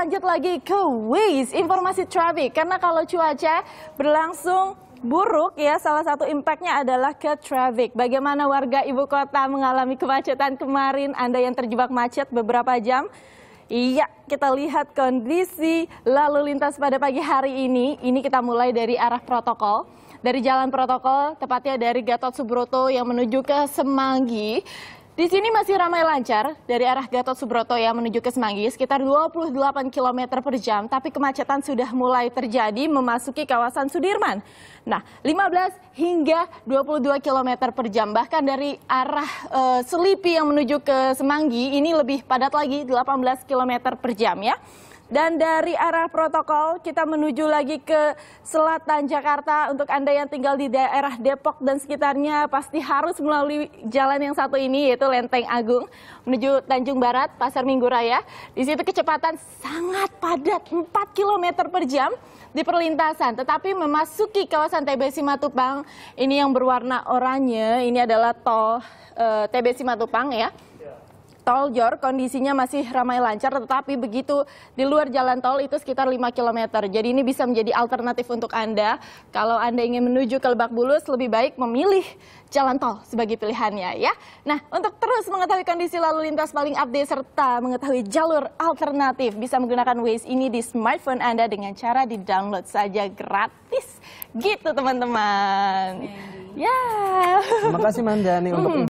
Lanjut lagi ke Waze, informasi traffic. Karena kalau cuaca berlangsung buruk ya, salah satu impactnya adalah ke traffic. Bagaimana warga ibu kota mengalami kemacetan kemarin, Anda yang terjebak macet beberapa jam? Iya, kita lihat kondisi lalu lintas pada pagi hari ini. Ini kita mulai dari arah protokol. Dari jalan protokol, tepatnya dari Gatot Subroto yang menuju ke Semanggi. Di sini masih ramai lancar dari arah Gatot Subroto yang menuju ke Semanggi sekitar 28 km per jam. Tapi kemacetan sudah mulai terjadi memasuki kawasan Sudirman. Nah 15 hingga 22 km per jam. Bahkan dari arah e, Selipi yang menuju ke Semanggi ini lebih padat lagi 18 km per jam ya. Dan dari arah protokol kita menuju lagi ke selatan Jakarta. Untuk Anda yang tinggal di daerah Depok dan sekitarnya pasti harus melalui jalan yang satu ini yaitu Lenteng Agung menuju Tanjung Barat, Pasar Minggu Raya. Di situ kecepatan sangat padat 4 km per jam di perlintasan. Tetapi memasuki kawasan TB Matupang ini yang berwarna oranye, ini adalah tol e, eh, TB Simatupang ya tol Jor kondisinya masih ramai lancar tetapi begitu di luar jalan tol itu sekitar 5 km. Jadi ini bisa menjadi alternatif untuk Anda kalau Anda ingin menuju ke Lebak Bulus lebih baik memilih jalan tol sebagai pilihannya ya. Nah, untuk terus mengetahui kondisi lalu lintas paling update serta mengetahui jalur alternatif bisa menggunakan Waze ini di smartphone Anda dengan cara di-download saja gratis. Gitu teman-teman. Ya. Yeah. Terima kasih Mandani untuk